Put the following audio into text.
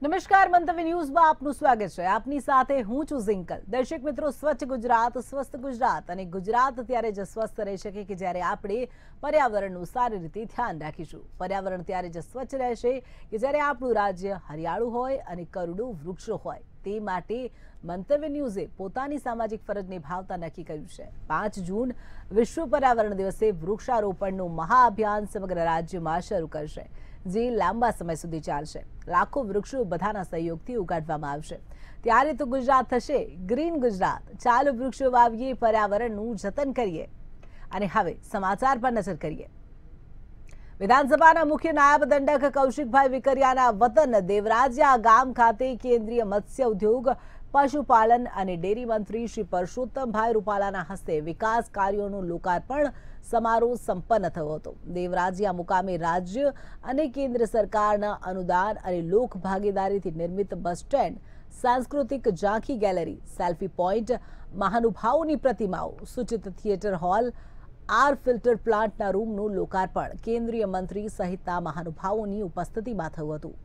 નમસ્કાર મંતવ્ય ન્યૂઝમાં આપનું સ્વાગત છે આપની સાથે હું છું ઝિંકલ દર્શક મિત્રો સ્વચ્છ ગુજરાત સ્વસ્થ ગુજરાત અને ગુજરાત ત્યારે જ સ્વસ્થ રહી શકે કે જ્યારે આપણે પર્યાવરણનું સારી રીતે ધ્યાન રાખીશું પર્યાવરણ ત્યારે જ સ્વચ્છ રહેશે કે જ્યારે આપણું રાજ્ય હરિયાળું હોય અને કરોડો વૃક્ષો હોય તે માટે મંતવ્ય ન્યૂઝે પોતાની સામાજિક ફરજ નિભાવતા નક્કી કર્યું છે પાંચ જૂન વિશ્વ પર્યાવરણ દિવસે વૃક્ષારોપણનું મહાઅભિયાન સમગ્ર રાજ્યમાં શરૂ કરશે જે લાંબા સમય સુધી ચાલશે લાખો વૃક્ષો બધાના સહયોગથી ઉગાડવામાં આવશે ત્યારે તો ગુજરાત થશે ગ્રીન ગુજરાત ચાલુ વૃક્ષો વાવીએ પર્યાવરણનું જતન કરીએ અને હવે સમાચાર પર નજર કરીએ વિધાનસભાના મુખ્ય નાયબ દંડક કૌશિકભાઈ વિકરિયાના વતન દેવરાજિયા ગામ ખાતે કેન્દ્રીય મત્સ્ય ઉદ્યોગ પશુપાલન અને ડેરી મંત્રી શ્રી પરસોત્તમભાઈ રૂપાલાના હસ્તે વિકાસ કાર્યોનું લોકાર્પણ સમારોહ સંપન્ન થયો હતો દેવરાજિયા મુકામે રાજ્ય અને કેન્દ્ર સરકારના અનુદાન અને લોક ભાગીદારીથી નિર્મિત બસ સ્ટેન્ડ સાંસ્કૃતિક ઝાંખી ગેલેરી સેલ્ફી પોઈન્ટ મહાનુભાવોની પ્રતિમાઓ સૂચિત થિયેટર હોલ આર ફિલ્ટર પ્લાન્ટના રૂમનું લોકાર્પણ કેન્દ્રીય મંત્રી સહિતના મહાનુભાવોની ઉપસ્થિતિમાં થયું હતું